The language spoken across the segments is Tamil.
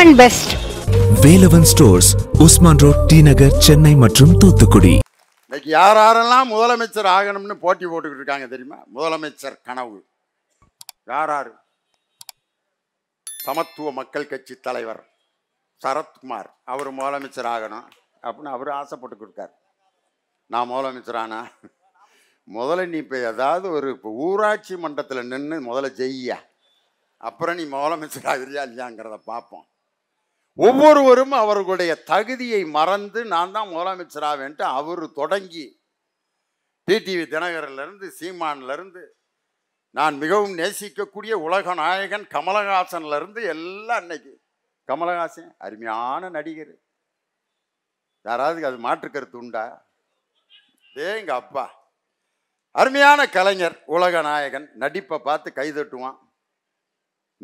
cheap and best Velavan stores Usman road T Nagar Chennai மற்றும் தூத்துக்குடி இன்னைக்கு யார் யாரெல்லாம் முதலமைச்சர் ஆகணும்னு போட்டி போட்டுக்கிட்டு இருக்காங்க தெரியுமா முதலமைச்சர் கனவு யார் யார் சமத்துவ மக்கள் கட்சி தலைவர் சரத்குமார் அவர் முதலமைச்சர் ஆகணும் அப்படின்னு அவர் ஆசைப்பட்டு ஆசைப்பட்டுக்கிட்டார் நான் முதலமைச்சரானா முதல்ல நீ இப்போ ஏதாவது ஒரு இப்போ ஊராட்சி மன்றத்தில் நின்று முதல்ல ஜெய்யா அப்புறம் நீ முதலமைச்சர் ஆகிறியா இல்லையாங்கிறத பார்ப்போம் ஒவ்வொருவரும் அவர்களுடைய தகுதியை மறந்து நான் தான் முதலமைச்சராவேன்ட்டு அவர் தொடங்கி டிடிவி தினகரிலிருந்து சீமான்லேருந்து நான் மிகவும் நேசிக்கக்கூடிய உலக நாயகன் கமலஹாசன்லேருந்து எல்லாம் அன்னைக்கு கமலஹாசன் அருமையான நடிகர் யாராவது அது மாற்றுக்கருத்து உண்டா ஏ எங்கள் அப்பா அருமையான கலைஞர் உலக நாயகன் நடிப்பை பார்த்து கைதட்டுவான்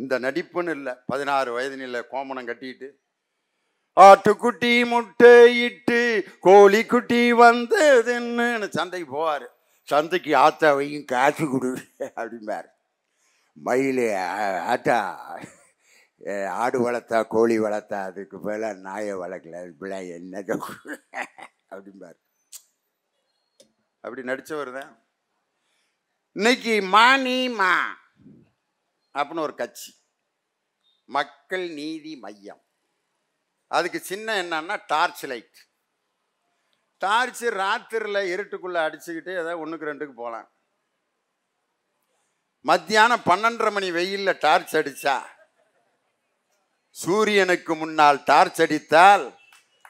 இந்த நடிப்புன்னு இல்லை பதினாறு வயது நிலை கோமணம் கட்டிட்டு ஆட்டுக்குட்டி முட்டையிட்டு கோழிக்குட்டி வந்ததுன்னு சந்தைக்கு போவார் சந்தைக்கு ஆத்தாவையும் காசு கொடு அப்படிம்பார் மயில் ஆட்டா ஆடு வளர்த்தா கோழி வளர்த்தா அதுக்கு மேலே நாயை வளர்க்கல பிள்ளை என்னதோ அப்படிம்பார் அப்படி நடித்தவர் தான் இன்னைக்கு நீ மா அப்படின்னு ஒரு கட்சி மக்கள் நீதி மையம் அதுக்கு சின்ன என்னன்னா டார்ச் லைட் டார்ச்சு ராத்திரியில் இருட்டுக்குள்ளே அடிச்சுக்கிட்டு ஏதாவது ஒன்றுக்கு ரெண்டுக்கு போகலாம் மத்தியானம் பன்னெண்டரை மணி வெயிலில் டார்ச் அடித்தா சூரியனுக்கு முன்னால் டார்ச் அடித்தால்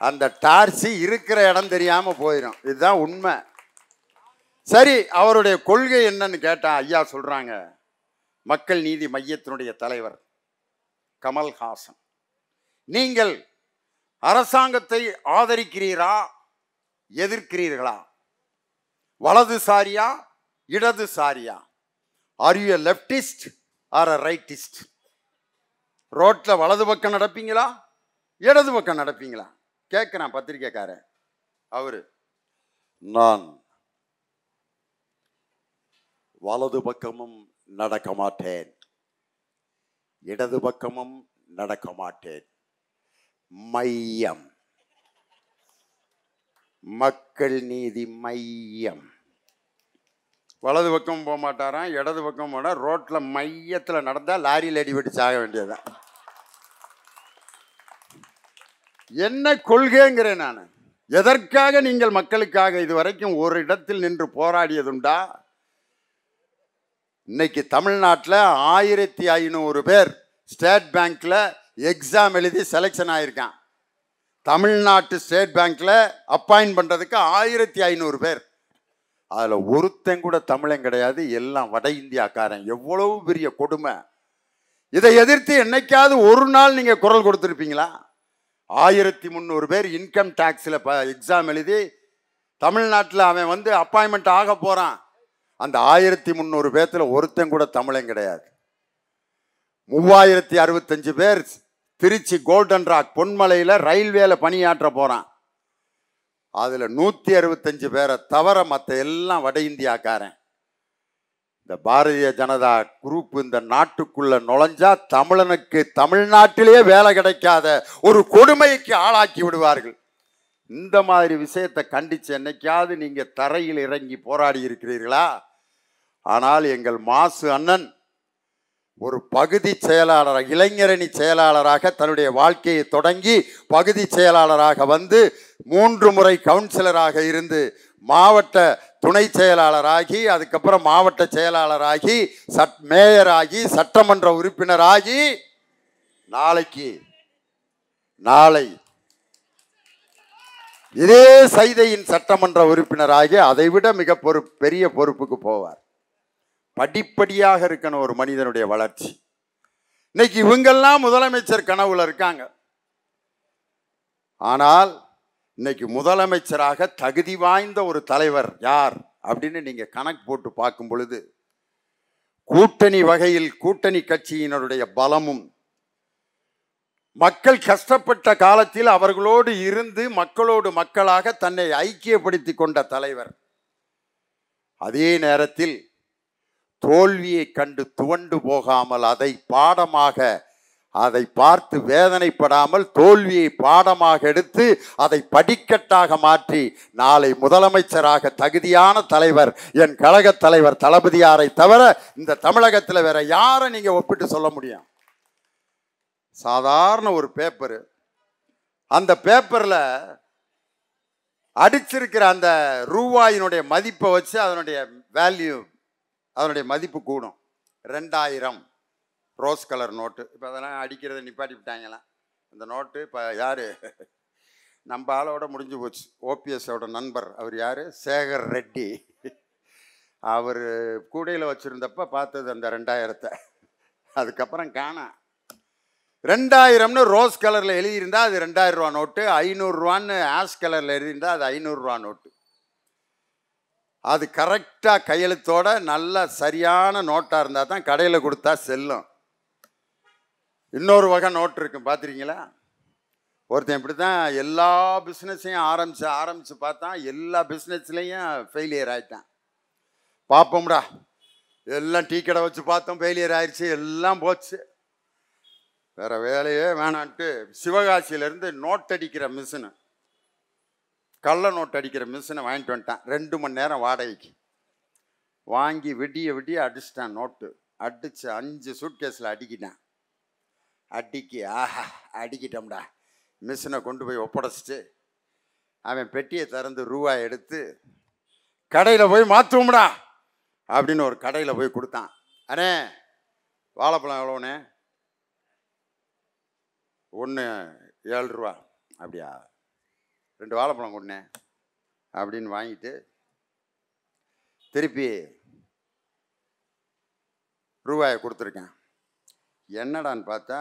அந்த டார்ச்சு இருக்கிற இடம் தெரியாமல் போயிடும் இதுதான் உண்மை சரி அவருடைய கொள்கை என்னன்னு கேட்டால் ஐயா சொல்கிறாங்க மக்கள் நீதி மையத்தினுடைய தலைவர் கமல்ஹாசன் நீங்கள் அரசாங்கத்தை ஆதரிக்கிறீரா எதிர்க்கிறீர்களா வலதுசாரியா இடதுசாரியா are you a leftist or a rightist ரோட்டில் வலது பக்கம் நடப்பீங்களா இடது பக்கம் நடப்பீங்களா கேட்குறான் பத்திரிக்கைக்காரன் அவரு நான் வலது பக்கமும் நடக்க மாட்டேன் இடது பக்கமும் நடக்க மாட்டேன் மையம் மக்கள் நீதி மையம் வலது பக்கம் போக மாட்டாராம் இடது பக்கம் போனால் ரோட்டில் மையத்தில் நடந்தால் லாரியில் அடிபட்டு சாக வேண்டியதுதான் என்ன கொள்கைங்கிறேன் நான் எதற்காக நீங்கள் மக்களுக்காக இதுவரைக்கும் ஒரு இடத்தில் நின்று போராடியதுண்டா இன்னைக்கு தமிழ்நாட்டில் ஆயிரத்தி ஐநூறு பேர் ஸ்டேட் பேங்க்கில் எக்ஸாம் எழுதி செலெக்ஷன் ஆகியிருக்கான் தமிழ்நாட்டு ஸ்டேட் பேங்க்கில் அப்பாயின் பண்ணுறதுக்கு ஆயிரத்தி ஐநூறு பேர் அதில் ஒருத்தன் கூட தமிழன் கிடையாது எல்லாம் வட இந்தியாக்காரன் எவ்வளவு பெரிய கொடுமை இதை எதிர்த்து என்னைக்காவது ஒரு நாள் நீங்கள் குரல் கொடுத்துருப்பீங்களா ஆயிரத்தி முந்நூறு பேர் இன்கம் டேக்ஸில் ப எக்ஸாம் எழுதி தமிழ்நாட்டில் அவன் வந்து அப்பாயின்மெண்ட் ஆக போகிறான் அந்த ஆயிரத்தி முந்நூறு பேர்த்தில் ஒருத்தன் கூட தமிழன் கிடையாது மூவாயிரத்தி அறுபத்தஞ்சு பேர் திருச்சி கோல்டன் ராக் பொன்மலையில் ரயில்வேல பணியாற்ற போகிறான் அதில் நூற்றி அறுபத்தஞ்சு பேரை தவிர மற்ற எல்லாம் வட இந்தியாக்காரன் இந்த பாரதிய ஜனதா குரூப் இந்த நாட்டுக்குள்ள நுழைஞ்சா தமிழனுக்கு தமிழ்நாட்டிலேயே வேலை கிடைக்காத ஒரு கொடுமைக்கு ஆளாக்கி விடுவார்கள் இந்த மாதிரி விஷயத்தை கண்டிச்சு என்னைக்காவது நீங்கள் தரையில் இறங்கி போராடி இருக்கிறீர்களா ஆனால் எங்கள் மாசு அண்ணன் ஒரு பகுதி செயலாளராக இளைஞரணி செயலாளராக தன்னுடைய வாழ்க்கையை தொடங்கி பகுதி செயலாளராக வந்து மூன்று முறை கவுன்சிலராக இருந்து மாவட்ட துணை செயலாளராகி அதுக்கப்புறம் மாவட்ட செயலாளராகி சட் மேயராகி சட்டமன்ற உறுப்பினராகி நாளைக்கு நாளை இதே சைதையின் சட்டமன்ற உறுப்பினராகி அதைவிட மிக பொறுப்பு பெரிய பொறுப்புக்கு போவார் படிப்படியாக இருக்கணும் ஒரு மனிதனுடைய வளர்ச்சி இன்னைக்கு இவங்கெல்லாம் முதலமைச்சர் கனவுல இருக்காங்க ஆனால் இன்னைக்கு முதலமைச்சராக தகுதி வாய்ந்த ஒரு தலைவர் யார் அப்படின்னு நீங்கள் கணக்கு போட்டு பார்க்கும் பொழுது கூட்டணி வகையில் கூட்டணி கட்சியினருடைய பலமும் மக்கள் கஷ்டப்பட்ட காலத்தில் அவர்களோடு இருந்து மக்களோடு மக்களாக தன்னை ஐக்கியப்படுத்தி கொண்ட தலைவர் அதே நேரத்தில் தோல்வியை கண்டு துவண்டு போகாமல் அதை பாடமாக அதை பார்த்து வேதனைப்படாமல் தோல்வியை பாடமாக எடுத்து அதை படிக்கட்டாக மாற்றி நாளை முதலமைச்சராக தகுதியான தலைவர் என் கழக தலைவர் தளபதியாரை தவிர இந்த தமிழகத்தில் வேற யாரை நீங்கள் ஒப்பிட்டு சொல்ல முடியும் சாதாரண ஒரு பேப்பர் அந்த பேப்பரில் அடிச்சிருக்கிற அந்த ரூபாயினுடைய மதிப்பை வச்சு அதனுடைய வேல்யூ அதனுடைய மதிப்பு கூடும் ரெண்டாயிரம் ரோஸ் கலர் நோட்டு இப்போ அதெல்லாம் அடிக்கிறத விட்டாங்களாம் அந்த நோட்டு இப்போ யார் நம்ம ஆளோட முடிஞ்சு போச்சு ஓபிஎஸோட நண்பர் அவர் யார் சேகர் ரெட்டி அவர் கூடையில் வச்சுருந்தப்போ பார்த்தது அந்த ரெண்டாயிரத்தை அதுக்கப்புறம் காணாம் ரெண்டாயிரம்னு ரோஸ் கலரில் எழுதியிருந்தால் அது ரூபா நோட்டு ஐநூறுரூவான்னு ஆஷ் கலரில் எழுதியிருந்தால் அது ஐநூறுரூவா நோட்டு அது கரெக்டாக கையெழுத்தோட நல்ல சரியான நோட்டாக இருந்தால் தான் கடையில் கொடுத்தா செல்லும் இன்னொரு வகை நோட் இருக்கும் பார்த்துருக்கீங்களா ஒருத்தன் இப்படி தான் எல்லா பிஸ்னஸையும் ஆரம்பித்து ஆரம்பித்து பார்த்தா எல்லா பிஸ்னஸ்லேயும் ஃபெயிலியர் ஆகிட்டான் பார்ப்போம்டா எல்லாம் டீ கடை வச்சு பார்த்தோம் ஃபெயிலியர் ஆயிடுச்சு எல்லாம் போச்சு வேறு வேலையே வேணான்ட்டு சிவகாசியிலேருந்து நோட் அடிக்கிற மிஷினு கள்ள நோட்டு அடிக்கிற மிஷினை வாங்கிட்டு வந்துட்டான் ரெண்டு மணி நேரம் வாடகைக்கு வாங்கி விடிய விடிய அடிச்சிட்டான் நோட்டு அடித்து அஞ்சு சூட்கேஸில் அடிக்கிட்டான் அடிக்கி ஆஹா அடிக்கிட்டோம்டா மிஷினை கொண்டு போய் ஒப்படைச்சிட்டு அவன் பெட்டியை திறந்து ரூவா எடுத்து கடையில் போய் மாற்றுவோம்டா அப்படின்னு ஒரு கடையில் போய் கொடுத்தான் அண்ணே வாழைப்பழம் எவ்வளோண்ணே ஒன்று ஏழு ரூபா அப்படியா ரெண்டு வாழைப்பழம் கொண்டேன் அப்படின்னு வாங்கிட்டு திருப்பி ரூபாயை கொடுத்துருக்கேன் என்னடான்னு பார்த்தா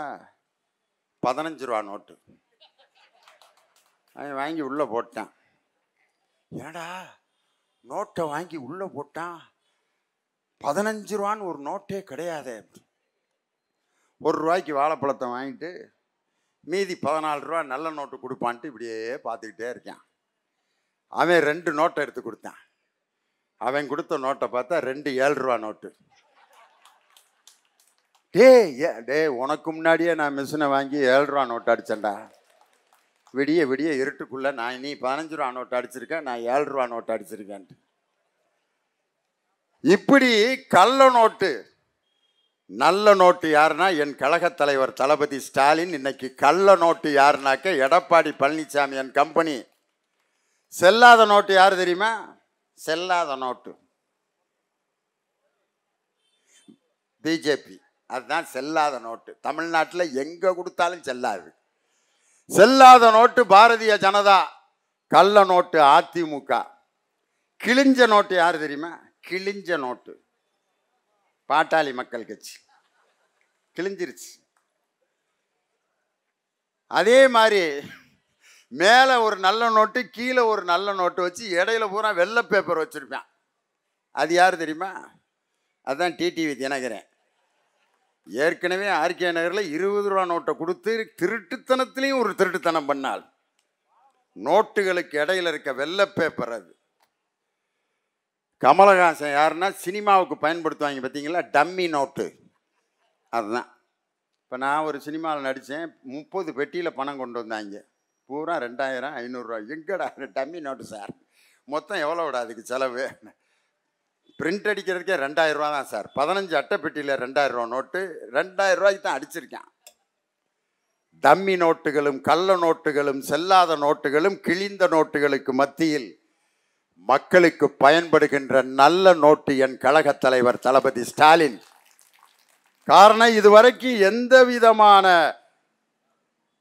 பதினஞ்சு ரூபா நோட்டு அவன் வாங்கி உள்ளே போட்டான் ஏடா நோட்டை வாங்கி உள்ளே போட்டான் பதினஞ்சு ரூபான்னு ஒரு நோட்டே கிடையாது ஒரு ரூபாய்க்கு வாழைப்பழத்தை வாங்கிட்டு மீதி பதினாலு ரூபா நல்ல நோட்டு கொடுப்பான்ட்டு இப்படியே பார்த்துக்கிட்டே இருக்கேன் அவன் ரெண்டு நோட்டை எடுத்து கொடுத்தான் அவன் கொடுத்த நோட்டை பார்த்தா ரெண்டு ஏழு ரூபா நோட்டு டே டே உனக்கு முன்னாடியே நான் மிஷினை வாங்கி ஏழு ரூபா நோட்டு அடித்தேன்டா விடிய விடிய இருட்டுக்குள்ளே நான் நீ பதினஞ்சு ரூபா நோட்டு அடிச்சிருக்கேன் நான் ஏழு ரூபா நோட்டு அடிச்சிருக்கேன்ட்டு இப்படி கள்ள நோட்டு நல்ல நோட்டு யாருன்னா என் கழகத் தலைவர் தளபதி ஸ்டாலின் இன்னைக்கு கள்ள நோட்டு யாருனாக்க எடப்பாடி பழனிசாமி என் கம்பெனி செல்லாத நோட்டு யார் தெரியுமா செல்லாத நோட்டு பிஜேபி அதுதான் செல்லாத நோட்டு தமிழ்நாட்டில் எங்கே கொடுத்தாலும் செல்லாது செல்லாத நோட்டு பாரதிய ஜனதா கள்ள நோட்டு அதிமுக கிழிஞ்ச நோட்டு யார் தெரியுமா கிழிஞ்ச நோட்டு பாட்டாளி மக்கள் கட்சி கிழிஞ்சிருச்சு அதே மாதிரி மேலே ஒரு நல்ல நோட்டு கீழே ஒரு நல்ல நோட்டு வச்சு இடையில பூரா வெள்ளை பேப்பர் வச்சுருப்பேன் அது யார் தெரியுமா அதுதான் டிடிவி தினகரன் ஏற்கனவே ஆர்கே நகரில் இருபது ரூபா நோட்டை கொடுத்து திருட்டுத்தனத்துலேயும் ஒரு திருட்டுத்தனம் பண்ணால் நோட்டுகளுக்கு இடையில் இருக்க வெள்ளை பேப்பர் அது கமலஹாசன் யாருன்னா சினிமாவுக்கு பயன்படுத்துவாங்க பார்த்தீங்களா டம்மி நோட்டு அதுதான் இப்போ நான் ஒரு சினிமாவில் நடித்தேன் முப்பது பெட்டியில் பணம் கொண்டு வந்தாங்க பூரா ரெண்டாயிரம் ஐநூறுரூவா எங்கடா டம்மி நோட்டு சார் மொத்தம் எவ்வளோடா அதுக்கு செலவு பிரிண்ட் அடிக்கிறதுக்கே ரெண்டாயிரரூவா தான் சார் பதினஞ்சு அட்டை பெட்டியில் ரெண்டாயிரரூவா நோட்டு ரெண்டாயிரரூவாய்க்கு தான் அடிச்சிருக்கேன் டம்மி நோட்டுகளும் கள்ள நோட்டுகளும் செல்லாத நோட்டுகளும் கிழிந்த நோட்டுகளுக்கு மத்தியில் மக்களுக்கு பயன்படுகின்ற நல்ல நோட்டு என் கழக தலைவர் தளபதி ஸ்டாலின் காரணம் இதுவரைக்கும் எந்த விதமான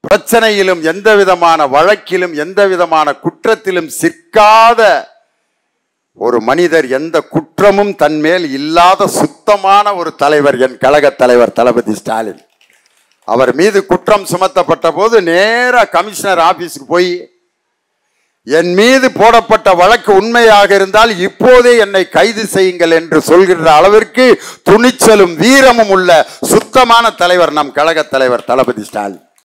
பிரச்சனையிலும் எந்த விதமான வழக்கிலும் எந்த விதமான குற்றத்திலும் சிக்காத ஒரு மனிதர் எந்த குற்றமும் தன்மேல் இல்லாத சுத்தமான ஒரு தலைவர் என் கழக தலைவர் தளபதி ஸ்டாலின் அவர் மீது குற்றம் சுமத்தப்பட்ட போது நேராக கமிஷனர் ஆஃபீஸுக்கு போய் என் மீது போடப்பட்ட வழக்கு உண்மையாக இருந்தால் இப்போதே என்னை கைது செய்யுங்கள் என்று சொல்கின்ற அளவிற்கு துணிச்சலும் வீரமும் உள்ள சுத்தமான தலைவர் நம் கழக தலைவர் தளபதி ஸ்டாலின்